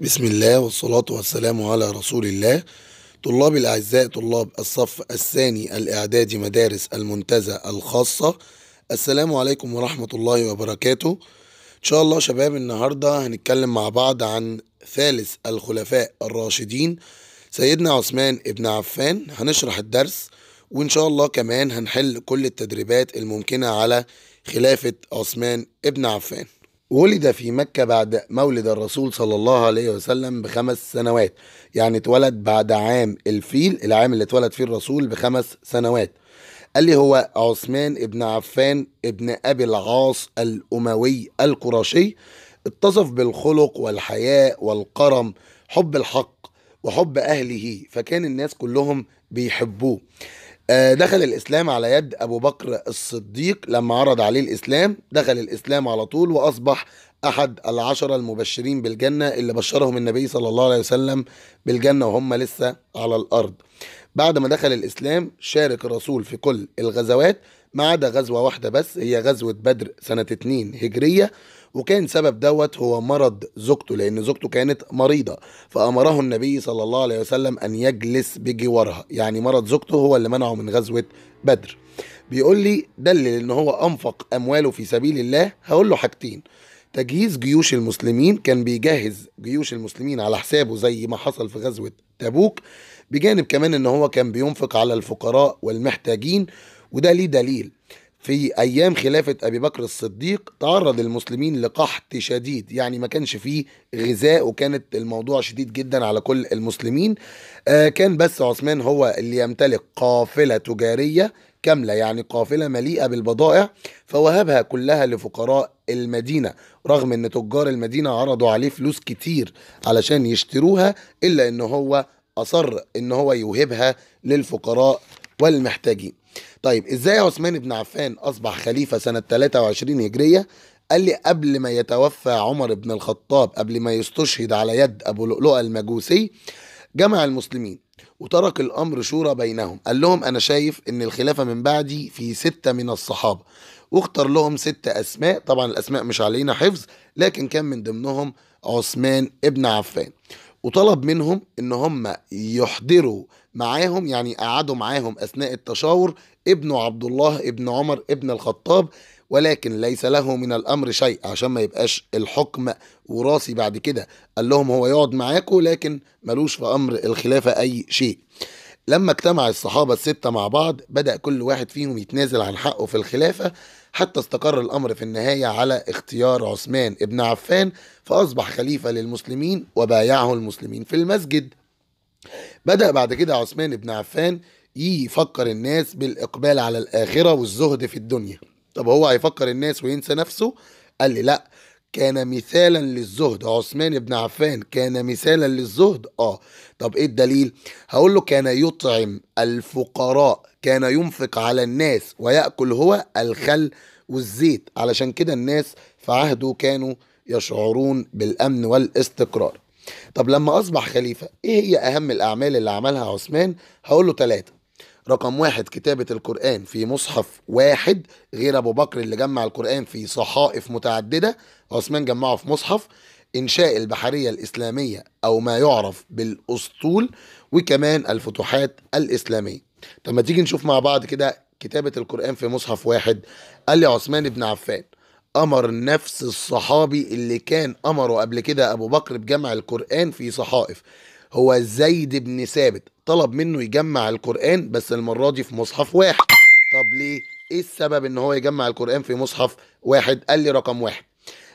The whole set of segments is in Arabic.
بسم الله والصلاة والسلام على رسول الله طلاب الأعزاء طلاب الصف الثاني الإعدادي مدارس المنتزه الخاصة السلام عليكم ورحمة الله وبركاته إن شاء الله شباب النهاردة هنتكلم مع بعض عن ثالث الخلفاء الراشدين سيدنا عثمان ابن عفان هنشرح الدرس وإن شاء الله كمان هنحل كل التدريبات الممكنة على خلافة عثمان ابن عفان ولد في مكة بعد مولد الرسول صلى الله عليه وسلم بخمس سنوات يعني اتولد بعد عام الفيل العام اللي اتولد فيه الرسول بخمس سنوات قال لي هو عثمان ابن عفان ابن أبي العاص الأموي القرشي اتصف بالخلق والحياء والقرم حب الحق وحب أهله فكان الناس كلهم بيحبوه آه، دخل الإسلام على يد أبو بكر الصديق لما عرض عليه الإسلام دخل الإسلام على طول وأصبح أحد العشرة المبشرين بالجنة اللي بشرهم النبي صلى الله عليه وسلم بالجنة وهم لسه على الأرض بعد ما دخل الإسلام شارك الرسول في كل الغزوات ما عدا غزوة واحدة بس هي غزوة بدر سنة 2 هجرية وكان سبب دوت هو مرض زوجته لأن زوجته كانت مريضة فأمره النبي صلى الله عليه وسلم أن يجلس بجوارها يعني مرض زوجته هو اللي منعه من غزوة بدر بيقول لي دلل ان هو انفق امواله في سبيل الله هقول له حاجتين تجهيز جيوش المسلمين كان بيجهز جيوش المسلمين على حسابه زي ما حصل في غزوه تبوك بجانب كمان ان هو كان بينفق على الفقراء والمحتاجين وده ليه دليل في ايام خلافه ابي بكر الصديق تعرض المسلمين لقحط شديد يعني ما كانش فيه غذاء وكانت الموضوع شديد جدا على كل المسلمين آه، كان بس عثمان هو اللي يمتلك قافله تجاريه كامله يعني قافله مليئه بالبضائع فوهبها كلها لفقراء المدينه رغم ان تجار المدينه عرضوا عليه فلوس كتير علشان يشتروها الا ان هو اصر ان هو يوهبها للفقراء والمحتاجين طيب ازاي عثمان بن عفان اصبح خليفه سنه 23 هجريه قال لي قبل ما يتوفى عمر بن الخطاب قبل ما يستشهد على يد ابو لؤلؤه المجوسي جمع المسلمين وترك الامر شورى بينهم قال لهم انا شايف ان الخلافه من بعدي في سته من الصحابه واختار لهم ست اسماء طبعا الاسماء مش علينا حفظ لكن كان من ضمنهم عثمان ابن عفان وطلب منهم ان هم يحضروا معاهم يعني قعدوا معاهم اثناء التشاور ابن عبد الله ابن عمر ابن الخطاب ولكن ليس له من الامر شيء عشان ما يبقاش الحكم وراثي بعد كده قال لهم هو يقعد معاكم لكن ملوش في امر الخلافه اي شيء لما اجتمع الصحابه السته مع بعض بدا كل واحد فيهم يتنازل عن حقه في الخلافه حتى استقر الأمر في النهاية على اختيار عثمان ابن عفان فأصبح خليفة للمسلمين وبايعه المسلمين في المسجد بدأ بعد كده عثمان ابن عفان يفكر الناس بالإقبال على الآخرة والزهد في الدنيا طب هو هيفكر الناس وينسى نفسه قال لي لا كان مثالا للزهد عثمان بن عفان كان مثالا للزهد اه طب ايه الدليل هقول له كان يطعم الفقراء كان ينفق على الناس ويأكل هو الخل والزيت علشان كده الناس في عهده كانوا يشعرون بالأمن والاستقرار طب لما أصبح خليفة إيه هي أهم الأعمال اللي عملها عثمان هقول له ثلاثة رقم واحد كتابة القرآن في مصحف واحد غير أبو بكر اللي جمع القرآن في صحائف متعددة عثمان جمعه في مصحف إنشاء البحرية الإسلامية أو ما يعرف بالأسطول وكمان الفتوحات الإسلامية طب ما تيجي نشوف مع بعض كده كتابة القرآن في مصحف واحد قال لي عثمان بن عفان أمر نفس الصحابي اللي كان أمره قبل كده أبو بكر بجمع القرآن في صحائف هو زيد بن ثابت طلب منه يجمع القرآن بس المرة دي في مصحف واحد طب ليه؟ إيه السبب إن هو يجمع القرآن في مصحف واحد؟ قال لي رقم واحد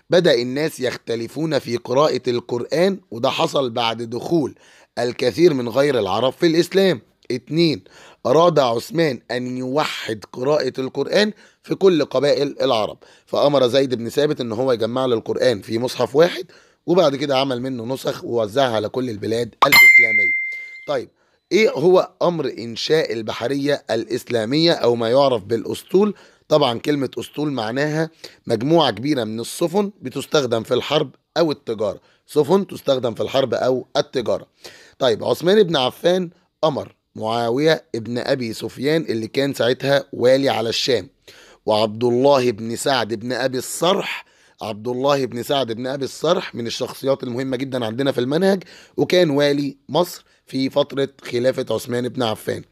بدأ الناس يختلفون في قراءة القرآن وده حصل بعد دخول الكثير من غير العرب في الإسلام اتنين أراد عثمان أن يوحد قراءة القرآن في كل قبائل العرب فأمر زيد بن ثابت أن هو يجمع للقرآن في مصحف واحد وبعد كده عمل منه نسخ ووزعها على كل البلاد الإسلامية طيب إيه هو أمر إنشاء البحرية الإسلامية أو ما يعرف بالأسطول طبعا كلمة أسطول معناها مجموعة كبيرة من السفن بتستخدم في الحرب أو التجارة سفن تستخدم في الحرب أو التجارة طيب عثمان بن عفان أمر معاوية ابن أبي سفيان اللي كان ساعتها والي على الشام وعبد الله بن سعد بن أبي الصرح عبد الله بن سعد بن أبي الصرح من الشخصيات المهمة جدا عندنا في المنهج وكان والي مصر في فترة خلافة عثمان بن عفان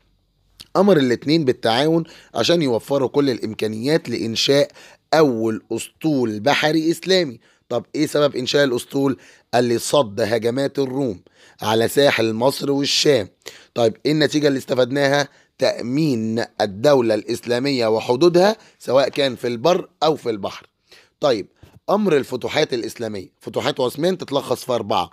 أمر الاتنين بالتعاون عشان يوفروا كل الإمكانيات لإنشاء أول أسطول بحري إسلامي طب ايه سبب انشاء الاسطول اللي صد هجمات الروم على ساحل مصر والشام طيب ايه النتيجه اللي استفدناها تامين الدوله الاسلاميه وحدودها سواء كان في البر او في البحر طيب امر الفتوحات الاسلاميه فتوحات عثمان تتلخص في اربعه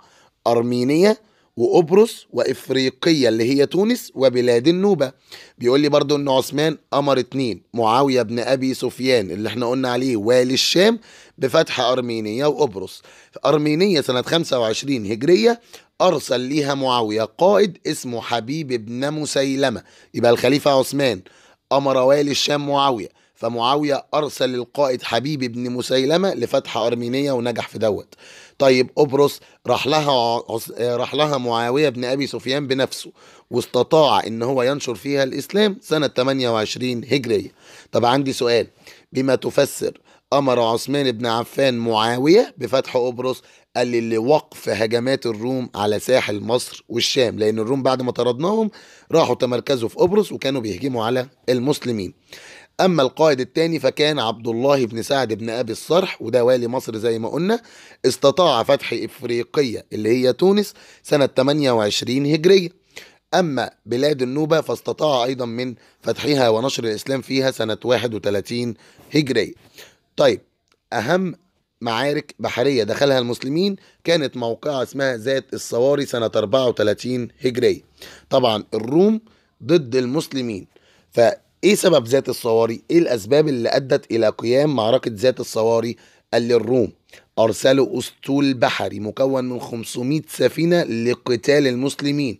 ارمينيه وقبرص وإفريقية اللي هي تونس وبلاد النوبة بيقول لي برضو أن عثمان أمر اتنين معاوية بن أبي سفيان اللي احنا قلنا عليه والي الشام بفتح أرمينية وقبرص أرمينية سنة 25 هجرية أرسل ليها معاوية قائد اسمه حبيب بن مسيلمة يبقى الخليفة عثمان أمر والي الشام معاوية فمعاوية أرسل القائد حبيب بن مسيلمة لفتح أرمينية ونجح في دوت طيب قبرص راح لها راح لها معاويه بن ابي سفيان بنفسه واستطاع ان هو ينشر فيها الاسلام سنه 28 هجريه طب عندي سؤال بما تفسر امر عثمان بن عفان معاويه بفتح قبرص قال لي لوقف هجمات الروم على ساحل مصر والشام لان الروم بعد ما طردناهم راحوا تمركزوا في قبرص وكانوا بيهجموا على المسلمين اما القائد الثاني فكان عبد الله بن سعد بن ابي الصرح وده والي مصر زي ما قلنا استطاع فتح افريقيه اللي هي تونس سنه 28 هجريه أما بلاد النوبة فاستطاع أيضا من فتحها ونشر الإسلام فيها سنة 31 هجرية طيب أهم معارك بحرية دخلها المسلمين كانت موقعة اسمها ذات الصواري سنة 34 هجرية طبعا الروم ضد المسلمين ف ايه سبب ذات الصواري ايه الاسباب اللي ادت الى قيام معركه ذات الصواري اللي الروم ارسلوا اسطول بحري مكون من 500 سفينه لقتال المسلمين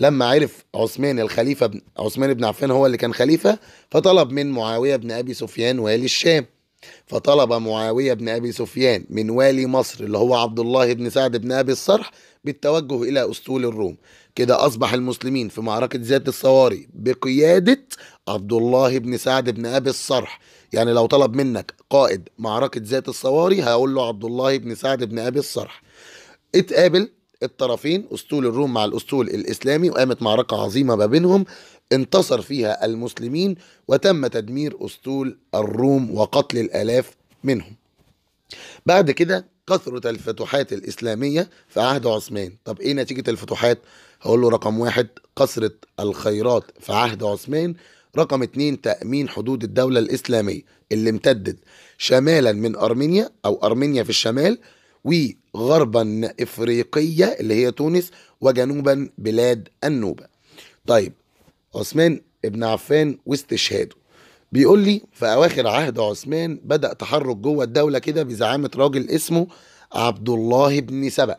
لما عرف عثمان الخليفه بن عثمان بن عفان هو اللي كان خليفه فطلب من معاويه بن ابي سفيان والي الشام فطلب معاويه بن ابي سفيان من والي مصر اللي هو عبد الله بن سعد بن ابي الصرح بالتوجه الى اسطول الروم كده أصبح المسلمين في معركة ذات الصواري بقيادة عبد الله بن سعد بن أبي الصرح يعني لو طلب منك قائد معركة ذات الصواري هقول له عبد الله بن سعد بن أبي الصرح اتقابل الطرفين اسطول الروم مع الاسطول الاسلامي وقامت معركه عظيمه ما بينهم انتصر فيها المسلمين وتم تدمير اسطول الروم وقتل الالاف منهم بعد كده كثرة الفتوحات الإسلامية في عهد عثمان طب إيه نتيجة الفتوحات؟ هقول له رقم واحد كثرة الخيرات في عهد عثمان رقم اتنين تأمين حدود الدولة الإسلامية اللي امتدت شمالا من أرمينيا أو أرمينيا في الشمال وغربا إفريقية اللي هي تونس وجنوبا بلاد النوبة طيب عثمان ابن عفان واستشهاده بيقول لي في اواخر عهد عثمان بدا تحرك جوه الدوله كده بزعامه راجل اسمه عبد الله بن سبأ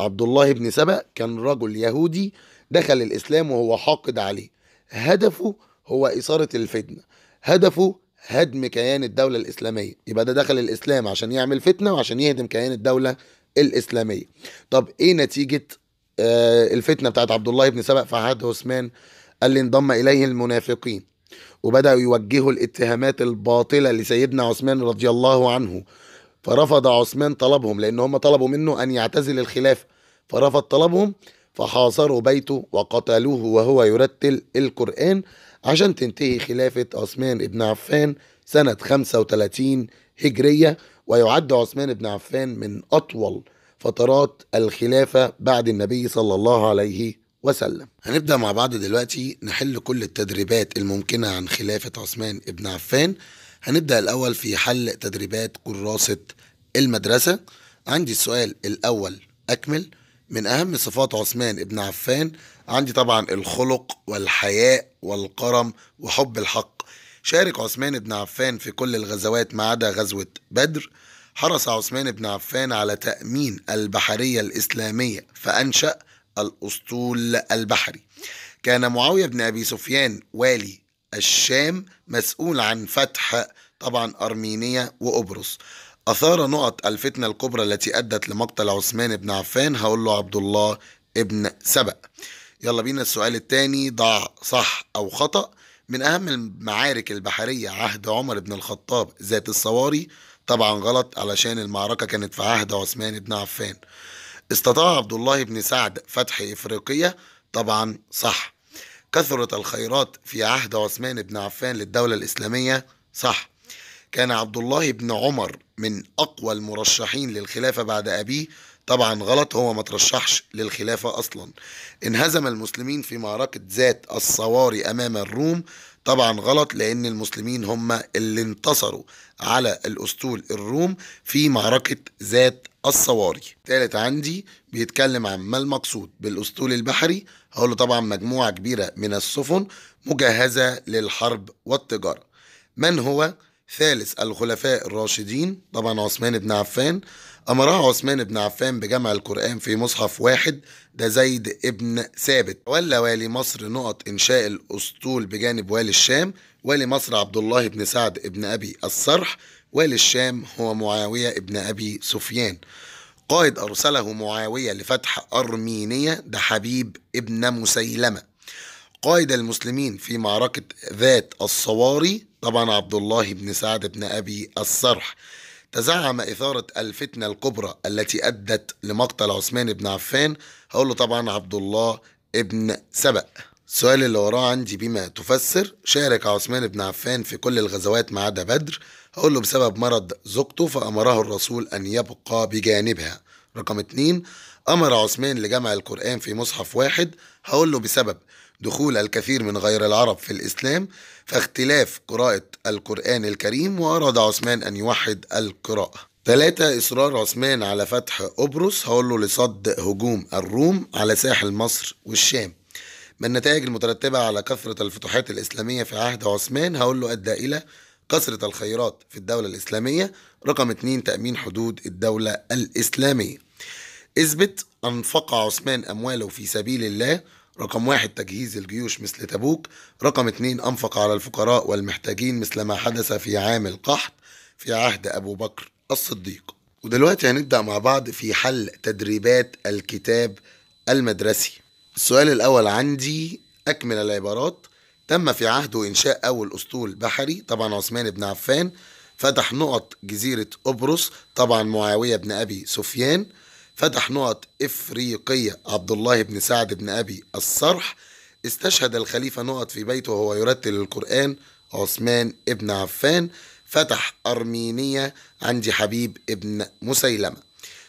عبد الله بن سبأ كان رجل يهودي دخل الاسلام وهو حاقد عليه هدفه هو اثاره الفتنه هدفه هدم كيان الدوله الاسلاميه يبقى ده دخل الاسلام عشان يعمل فتنه وعشان يهدم كيان الدوله الاسلاميه طب ايه نتيجه آه، الفتنه بتاعت عبد الله بن سبأ في عهد عثمان قال لي انضم اليه المنافقين وبدأوا يوجهوا الاتهامات الباطلة لسيدنا عثمان رضي الله عنه فرفض عثمان طلبهم لأن هم طلبوا منه أن يعتزل الخلافة فرفض طلبهم فحاصروا بيته وقتلوه وهو يرتل القرآن عشان تنتهي خلافة عثمان بن عفان سنة 35 هجرية ويعد عثمان بن عفان من أطول فترات الخلافة بعد النبي صلى الله عليه وسلم هنبدأ مع بعض دلوقتي نحل كل التدريبات الممكنة عن خلافة عثمان ابن عفان هنبدأ الأول في حل تدريبات كراسة المدرسة عندي السؤال الأول أكمل من أهم صفات عثمان ابن عفان عندي طبعا الخلق والحياء والكرم وحب الحق شارك عثمان بن عفان في كل الغزوات ما عدا غزوة بدر حرص عثمان بن عفان على تأمين البحرية الإسلامية فأنشأ الأسطول البحري كان معاوية بن أبي سفيان والي الشام مسؤول عن فتح طبعا أرمينيا وقبرص أثار نقط الفتنة الكبرى التي أدت لمقتل عثمان بن عفان هقول له عبد الله ابن سبأ يلا بينا السؤال الثاني ضع صح أو خطأ من أهم المعارك البحرية عهد عمر بن الخطاب ذات الصواري طبعا غلط علشان المعركة كانت في عهد عثمان بن عفان استطاع عبد الله بن سعد فتح إفريقية طبعا صح كثرت الخيرات في عهد عثمان بن عفان للدولة الإسلامية صح كان عبد الله بن عمر من أقوى المرشحين للخلافة بعد أبيه طبعا غلط هو ما ترشحش للخلافة أصلا انهزم المسلمين في معركة ذات الصواري أمام الروم طبعا غلط لأن المسلمين هم اللي انتصروا على الأسطول الروم في معركة ذات الصواري تالت عندي بيتكلم عن ما المقصود بالأسطول البحري له طبعا مجموعة كبيرة من السفن مجهزة للحرب والتجارة من هو ثالث الخلفاء الراشدين طبعا عثمان بن عفان أمرها عثمان بن عفان بجمع القرآن في مصحف واحد ده زيد ابن ثابت ولى والي مصر نقط إنشاء الأسطول بجانب والي الشام والي مصر عبد الله بن سعد ابن أبي الصرح والي الشام هو معاوية ابن أبي سفيان قائد أرسله معاوية لفتح أرمينية ده حبيب ابن مسيلمة قائد المسلمين في معركة ذات الصواري طبعا عبد الله بن سعد بن أبي الصرح تزعم إثارة الفتنة الكبرى التي أدت لمقتل عثمان بن عفان هقول له طبعا عبد الله ابن سبأ السؤال اللي وراه عندي بما تفسر شارك عثمان بن عفان في كل الغزوات ما عدا بدر هقول له بسبب مرض زوجته فأمره الرسول أن يبقى بجانبها رقم اتنين أمر عثمان لجمع القرآن في مصحف واحد هقول له بسبب دخول الكثير من غير العرب في الإسلام فاختلاف قراءة القرآن الكريم وأراد عثمان أن يوحد القراءة ثلاثة إصرار عثمان على فتح قبرص هقول له لصد هجوم الروم على ساحل مصر والشام من النتائج المترتبة على كثرة الفتوحات الإسلامية في عهد عثمان هقول له أدى إلى كثرة الخيرات في الدولة الإسلامية رقم اثنين تأمين حدود الدولة الإسلامية اثبت أنفق عثمان أمواله في سبيل الله رقم واحد تجهيز الجيوش مثل تبوك رقم اثنين أنفق على الفقراء والمحتاجين مثل ما حدث في عام القحط في عهد أبو بكر الصديق ودلوقتي هنبدأ مع بعض في حل تدريبات الكتاب المدرسي السؤال الأول عندي أكمل العبارات تم في عهده إنشاء أول أسطول بحري طبعا عثمان بن عفان فتح نقط جزيرة قبرص طبعا معاوية بن أبي سفيان فتح نقط إفريقية عبد الله بن سعد بن أبي الصرح استشهد الخليفة نقط في بيته وهو يرتل القرآن عثمان بن عفان فتح أرمينية عندي حبيب بن مسيلمة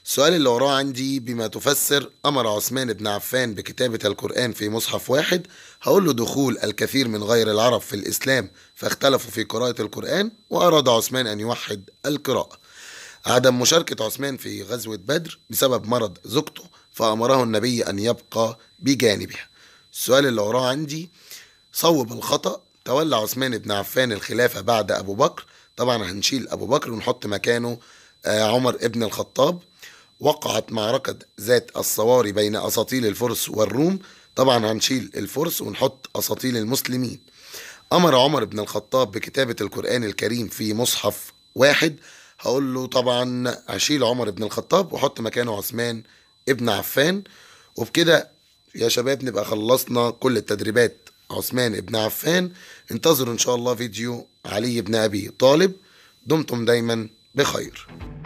السؤال اللي وراه عندي بما تفسر أمر عثمان بن عفان بكتابة القرآن في مصحف واحد هقول له دخول الكثير من غير العرب في الإسلام فاختلفوا في قراءة القرآن وأراد عثمان أن يوحد القراءة عدم مشاركة عثمان في غزوة بدر بسبب مرض زوجته فأمره النبي أن يبقى بجانبها السؤال اللي وراه عندي صوب الخطأ تولى عثمان بن عفان الخلافة بعد أبو بكر طبعا هنشيل أبو بكر ونحط مكانه آه، عمر ابن الخطاب وقعت معركة ذات الصواري بين أساطيل الفرس والروم طبعا هنشيل الفرس ونحط أساطيل المسلمين أمر عمر بن الخطاب بكتابة القرآن الكريم في مصحف واحد هقول له طبعا هشيل عمر بن الخطاب وحط مكانه عثمان ابن عفان وبكده يا شباب نبقى خلصنا كل التدريبات عثمان ابن عفان انتظروا ان شاء الله فيديو علي بن ابي طالب دمتم دايما بخير